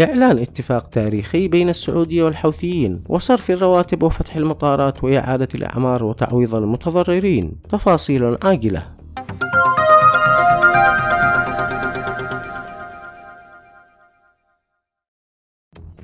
إعلان اتفاق تاريخي بين السعودية والحوثيين وصرف الرواتب وفتح المطارات وإعادة الأعمار وتعويض المتضررين تفاصيل عاجلة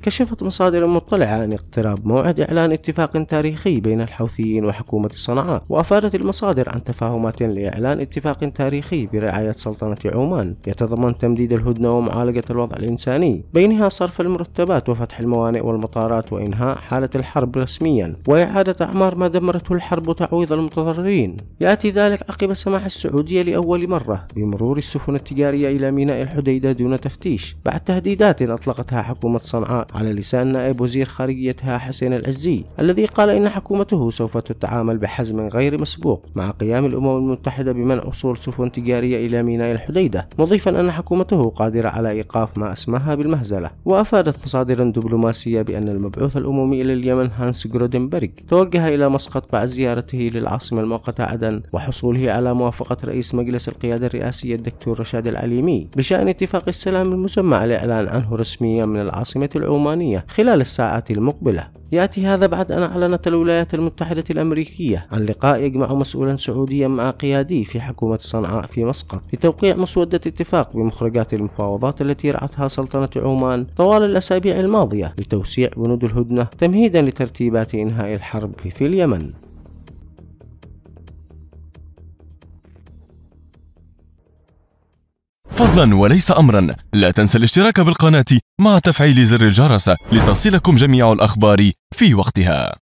كشفت مصادر مطلعة عن اقتراب موعد إعلان اتفاق تاريخي بين الحوثيين وحكومة صنعاء وأفادت المصادر عن تفاهمات لإعلان اتفاق تاريخي برعاية سلطنة عمان يتضمن تمديد الهدنة ومعالجة الوضع الإنساني بينها صرف المرتبات وفتح الموانئ والمطارات وإنهاء حالة الحرب رسميا وإعادة أعمار ما دمرته الحرب وتعويض المتضررين يأتي ذلك عقب سماح السعودية لأول مرة بمرور السفن التجارية إلى ميناء الحديدة دون تفتيش بعد تهديدات أطلقتها حكومة صنعاء على لسان نائب وزير خارجيتها حسين العزي الذي قال إن حكومته سوف تتعامل بحزم غير مسبوق مع قيام الأمم المتحدة بمنع وصول سفن تجارية إلى ميناء الحديدة مضيفا أن حكومته قادرة على إيقاف ما أسماها بالمهزلة وأفادت مصادر دبلوماسية بأن المبعوث الأممي إلى اليمن هانس جرودنبرغ توجه إلى مسقط بعد زيارته للعاصمة المؤقتة عدن وحصوله على موافقة رئيس مجلس القيادة الرئاسي الدكتور رشاد العليمي بشأن اتفاق السلام المسمى على الإعلان عنه رسميا من العاصمة العمومية الرومانية خلال الساعات المقبلة يأتي هذا بعد أن أعلنت الولايات المتحدة الأمريكية عن لقاء يجمع مسؤولا سعوديا مع قيادي في حكومة صنعاء في مسقط لتوقيع مسودة اتفاق بمخرجات المفاوضات التي رعتها سلطنة عمان طوال الأسابيع الماضية لتوسيع بنود الهدنة تمهيدا لترتيبات إنهاء الحرب في اليمن فضلا وليس امرا لا تنسى الاشتراك بالقناة مع تفعيل زر الجرس لتصلكم جميع الاخبار في وقتها